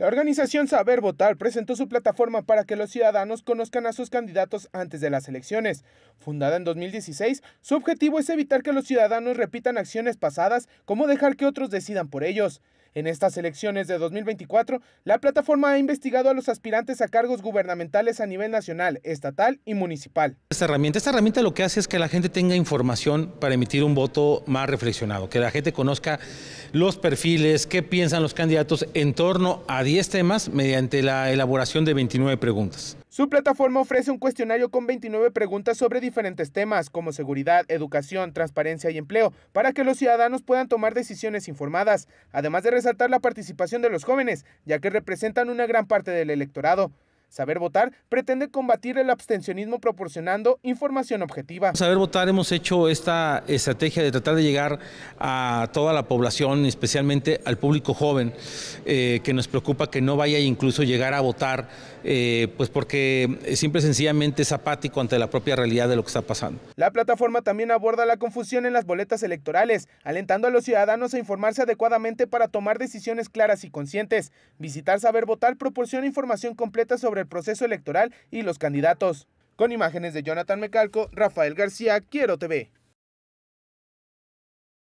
La organización Saber Votar presentó su plataforma para que los ciudadanos conozcan a sus candidatos antes de las elecciones. Fundada en 2016, su objetivo es evitar que los ciudadanos repitan acciones pasadas como dejar que otros decidan por ellos. En estas elecciones de 2024, la plataforma ha investigado a los aspirantes a cargos gubernamentales a nivel nacional, estatal y municipal. Esta herramienta, esta herramienta lo que hace es que la gente tenga información para emitir un voto más reflexionado, que la gente conozca los perfiles, qué piensan los candidatos en torno a 10 temas mediante la elaboración de 29 preguntas. Su plataforma ofrece un cuestionario con 29 preguntas sobre diferentes temas como seguridad, educación, transparencia y empleo, para que los ciudadanos puedan tomar decisiones informadas, además de resaltar la participación de los jóvenes, ya que representan una gran parte del electorado. Saber Votar pretende combatir el abstencionismo proporcionando información objetiva. Saber Votar hemos hecho esta estrategia de tratar de llegar a toda la población, especialmente al público joven, eh, que nos preocupa que no vaya incluso llegar a votar, eh, pues porque simple sencillamente es apático ante la propia realidad de lo que está pasando. La plataforma también aborda la confusión en las boletas electorales, alentando a los ciudadanos a informarse adecuadamente para tomar decisiones claras y conscientes. Visitar Saber Votar proporciona información completa sobre el proceso electoral y los candidatos. Con imágenes de Jonathan Mecalco, Rafael García, Quiero TV.